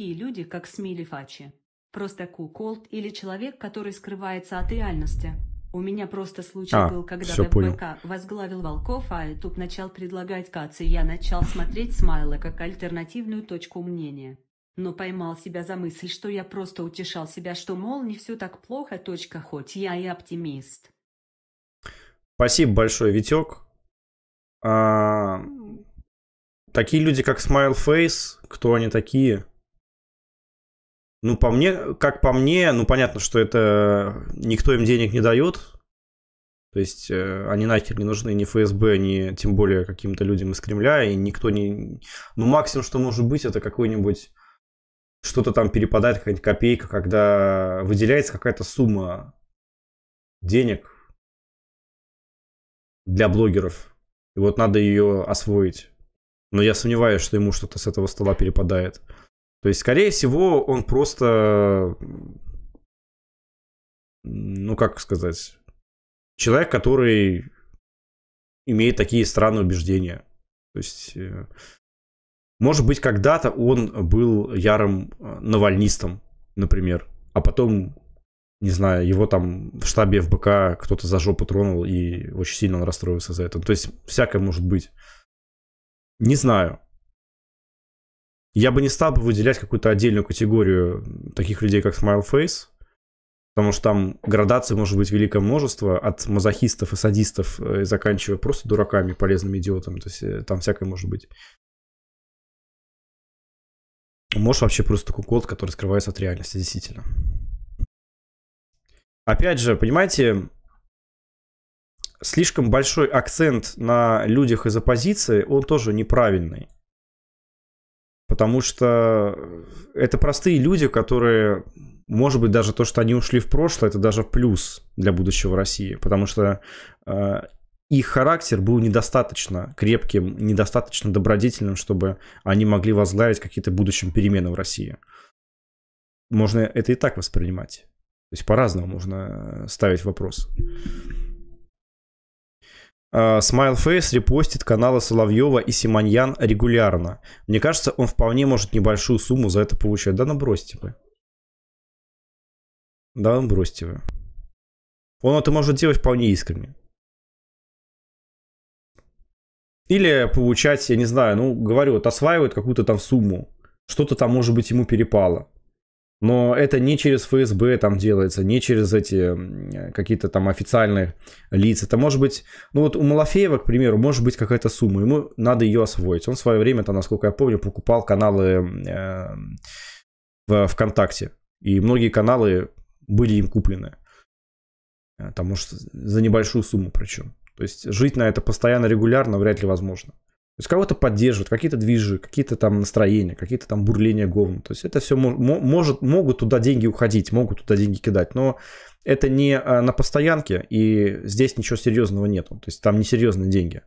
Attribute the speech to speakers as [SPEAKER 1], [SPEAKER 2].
[SPEAKER 1] такие люди, как Смили Фачи. Просто куколд или человек, который скрывается от реальности. У меня просто случай а, был, когда ВПК понял. возглавил Волков, а YouTube начал предлагать кацы, я начал смотреть Смайла как альтернативную точку мнения. Но поймал себя за мысль, что я просто утешал себя, что, мол, не все так плохо, точка, хоть я и оптимист. Спасибо большое, Витек. А, такие люди, как Smile Face, кто они такие? Ну, по мне, как по мне, ну, понятно, что это э, никто им денег не дает. То есть э, они нахер не нужны ни ФСБ, ни тем более каким-то людям из Кремля, и никто не... Ну, максимум, что может быть, это какой-нибудь... Что-то там перепадает, какая-нибудь копейка, когда выделяется какая-то сумма денег для блогеров. И вот надо ее освоить. Но я сомневаюсь, что ему что-то с этого стола перепадает. То есть, скорее всего, он просто, ну как сказать, человек, который имеет такие странные убеждения. То есть, э, может быть, когда-то он был ярым э, навальнистом, например, а потом, не знаю, его там в штабе ФБК кто-то за жопу тронул, и очень сильно он расстроился за это. То есть, всякое может быть. Не знаю. Я бы не стал бы выделять какую-то отдельную категорию таких людей, как Smile потому что там градаций может быть великое множество, от мазохистов и садистов, э, и заканчивая просто дураками, полезными идиотами, то есть э, там всякое может быть. Можешь вообще просто такой код, который скрывается от реальности, действительно. Опять же, понимаете, слишком большой акцент на людях из оппозиции, он тоже неправильный потому что это простые люди, которые, может быть, даже то, что они ушли в прошлое, это даже плюс для будущего России, потому что э, их характер был недостаточно крепким, недостаточно добродетельным, чтобы они могли возглавить какие-то будущие перемены в России. Можно это и так воспринимать. То есть по-разному можно э, ставить вопрос. А, Смайлфейс репостит каналы Соловьева и Симоньян регулярно. Мне кажется, он вполне может небольшую сумму за это получать. Да набросьте ну вы. Да набросьте ну вы. Он это может делать вполне искренне. Или получать, я не знаю, ну, говорю, вот осваивает какую-то там сумму. Что-то там, может быть, ему перепало. Но это не через ФСБ там делается, не через эти какие-то там официальные лица. Это может быть, ну вот у Малафеева, к примеру, может быть какая-то сумма, ему надо ее освоить. Он в свое время, там, насколько я помню, покупал каналы эм, э, в ВКонтакте. И многие каналы были им куплены. Э, там, может, за небольшую сумму причем. То есть жить на это постоянно, регулярно вряд ли возможно. То есть кого-то поддерживают, какие-то движи, какие-то там настроения, какие-то там бурления говна. То есть это все может, могут туда деньги уходить, могут туда деньги кидать, но это не а, на постоянке, и здесь ничего серьезного нету. То есть там не серьезные деньги.